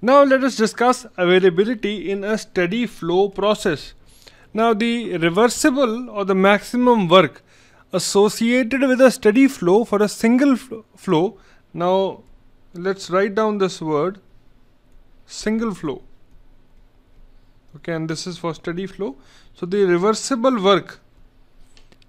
Now let us discuss availability in a steady flow process. Now the reversible or the maximum work associated with a steady flow for a single flow. Now let's write down this word single flow. Okay, and this is for steady flow. So the reversible work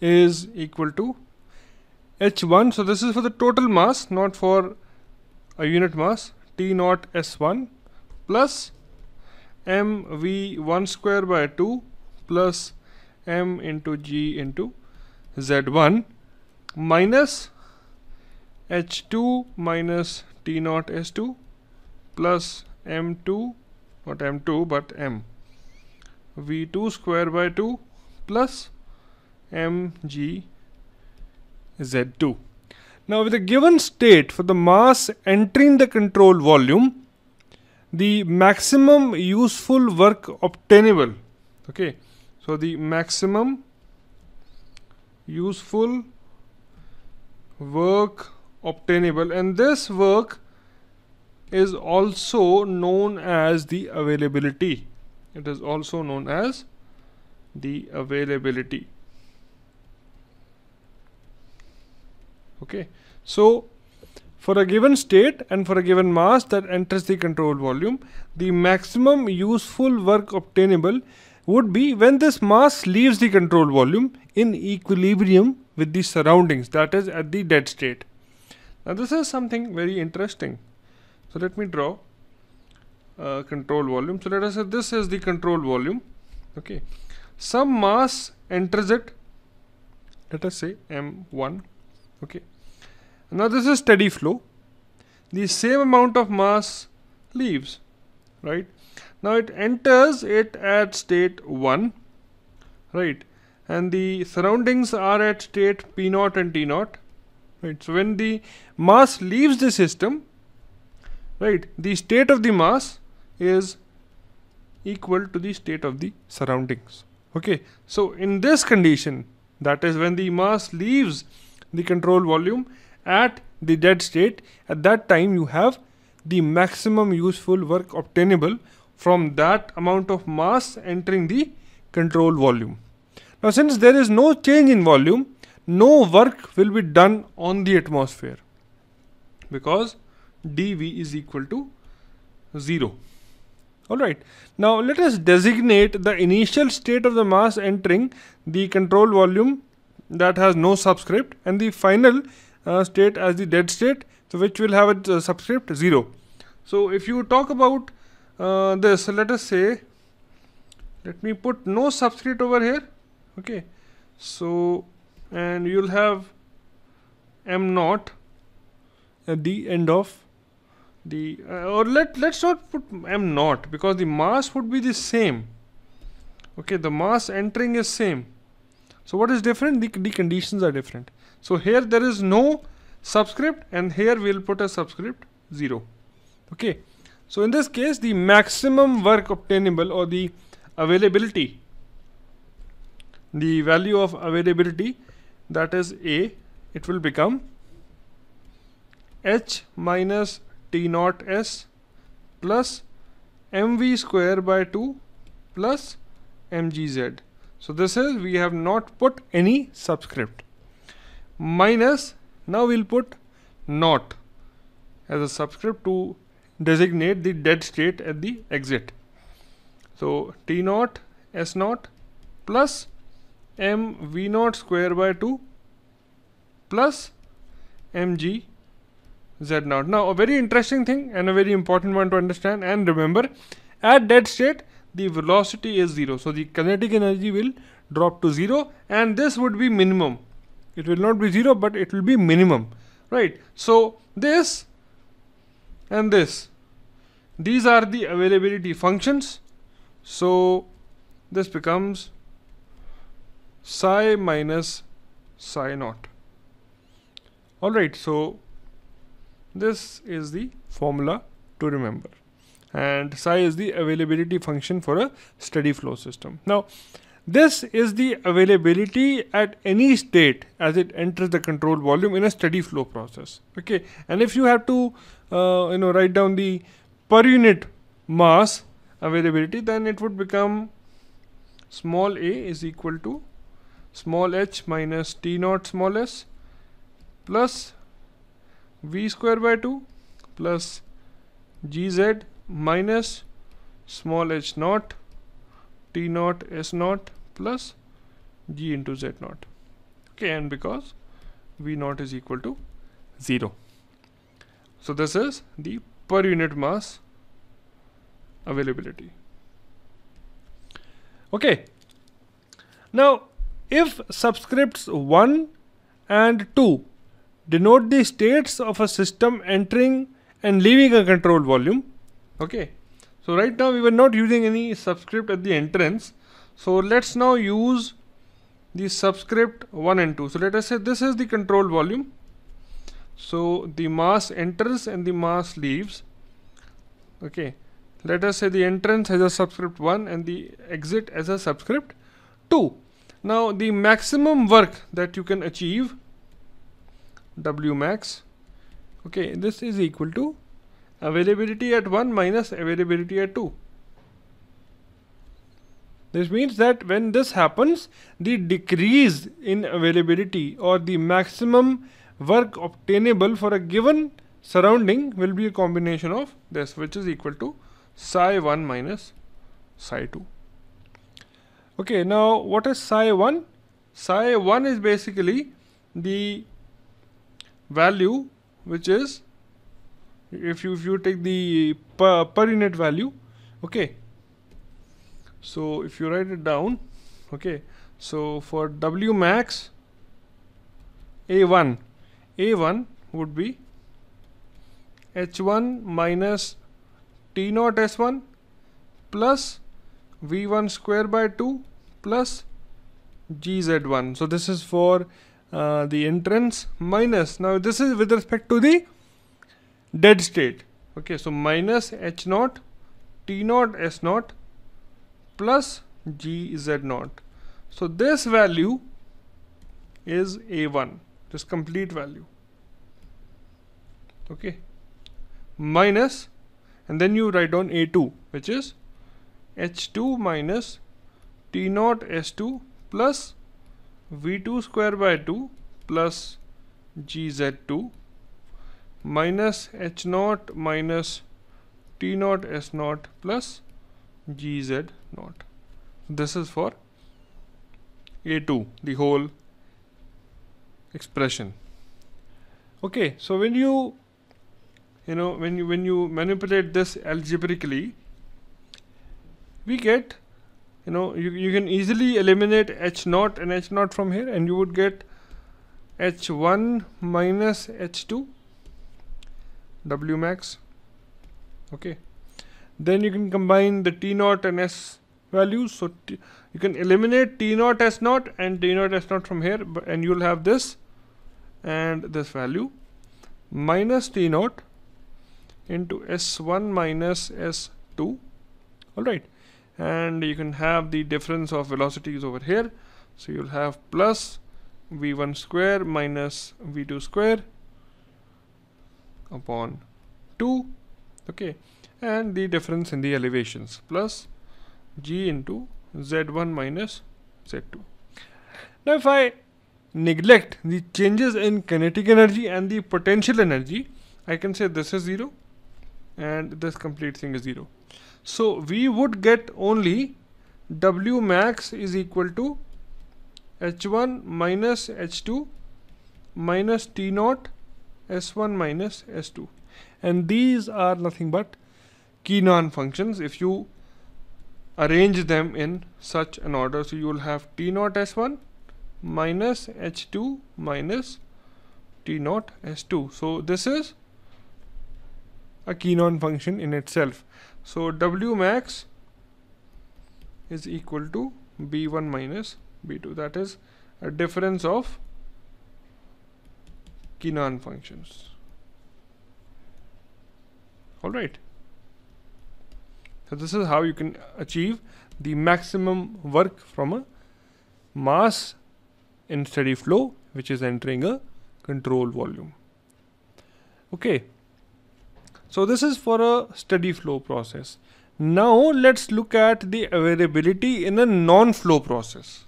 is equal to H1. So this is for the total mass, not for a unit mass T naught S1 plus mv1 square by 2 plus m into g into z1 minus h2 minus t naught s2 plus m2 not m2 but m v2 square by 2 plus m 2 now with a given state for the mass entering the control volume, the maximum useful work obtainable, okay, so the maximum useful work obtainable and this work is also known as the availability it is also known as the availability okay so for a given state and for a given mass that enters the control volume the maximum useful work obtainable would be when this mass leaves the control volume in equilibrium with the surroundings that is at the dead state now this is something very interesting so let me draw uh, control volume so let us say this is the control volume okay some mass enters it let us say m1 okay now this is steady flow the same amount of mass leaves right now it enters it at state 1 right and the surroundings are at state p naught and t naught right so when the mass leaves the system right the state of the mass is equal to the state of the surroundings okay so in this condition that is when the mass leaves the control volume at the dead state at that time you have the maximum useful work obtainable from that amount of mass entering the control volume. Now since there is no change in volume no work will be done on the atmosphere because dV is equal to 0. Alright, now let us designate the initial state of the mass entering the control volume that has no subscript and the final uh, state as the dead state so which will have a uh, subscript 0 so if you talk about uh, this let us say let me put no subscript over here okay so and you'll have m naught at the end of the uh, or let let's not put m naught because the mass would be the same okay the mass entering is same so what is different? The, the conditions are different. So here there is no subscript and here we'll put a subscript 0. Okay. So in this case the maximum work obtainable or the availability, the value of availability that is A, it will become H minus T naught S plus mv square by 2 plus mgz so this is we have not put any subscript minus now we'll put not as a subscript to designate the dead state at the exit. So T naught S naught plus M V naught square by 2 plus mg z naught. Now a very interesting thing and a very important one to understand and remember at dead state the velocity is 0. So the kinetic energy will drop to 0 and this would be minimum. It will not be 0 but it will be minimum. Right. So this and this. These are the availability functions. So this becomes psi minus psi naught. Alright, so this is the formula to remember and psi is the availability function for a steady flow system. Now, this is the availability at any state as it enters the control volume in a steady flow process. Okay, and if you have to, uh, you know, write down the per unit mass availability, then it would become small a is equal to small h minus t naught small s plus v square by 2 plus gz minus small h naught t naught s naught plus g into z naught okay and because v naught is equal to 0 so this is the per unit mass availability okay now if subscripts 1 and 2 denote the states of a system entering and leaving a control volume okay so right now we were not using any subscript at the entrance so let's now use the subscript 1 and 2 so let us say this is the control volume so the mass enters and the mass leaves okay let us say the entrance has a subscript 1 and the exit as a subscript 2 now the maximum work that you can achieve w max okay this is equal to availability at 1 minus availability at 2. This means that when this happens, the decrease in availability or the maximum work obtainable for a given surrounding will be a combination of this which is equal to psi 1 minus psi 2. Okay, now what is psi 1? Psi 1 is basically the value which is if you if you take the per, per unit value okay so if you write it down okay so for w max a1 a1 would be h1 minus t naught s1 plus v1 square by 2 plus gz1 so this is for uh, the entrance minus now this is with respect to the dead state okay so minus h naught t naught s naught plus g z naught so this value is a1 this complete value okay minus and then you write down a2 which is h2 minus t naught s2 plus v2 square by 2 plus gz2 minus h naught minus t naught s naught plus gz naught. This is for a2, the whole expression. Okay, so when you you know when you when you manipulate this algebraically, we get you know you, you can easily eliminate h naught and h naught from here and you would get h1 minus h2 max. Okay. Then you can combine the T naught and S values. So t you can eliminate T naught S naught and T naught S naught from here, but, and you'll have this and this value minus T naught into S1 minus S2. All right. And you can have the difference of velocities over here. So you'll have plus v1 square minus v2 square upon 2 okay and the difference in the elevations plus g into z1 minus z2 now if i neglect the changes in kinetic energy and the potential energy i can say this is 0 and this complete thing is 0 so we would get only w max is equal to h1 minus h2 minus t naught s1 minus s2 and these are nothing but key non functions if you arrange them in such an order so you will have t naught s1 minus h2 minus t naught s2 so this is a key non function in itself so w max is equal to b1 minus b2 that is a difference of Non-functions. functions. Alright. So this is how you can achieve the maximum work from a mass in steady flow which is entering a control volume. Okay. So this is for a steady flow process. Now let's look at the availability in a non-flow process.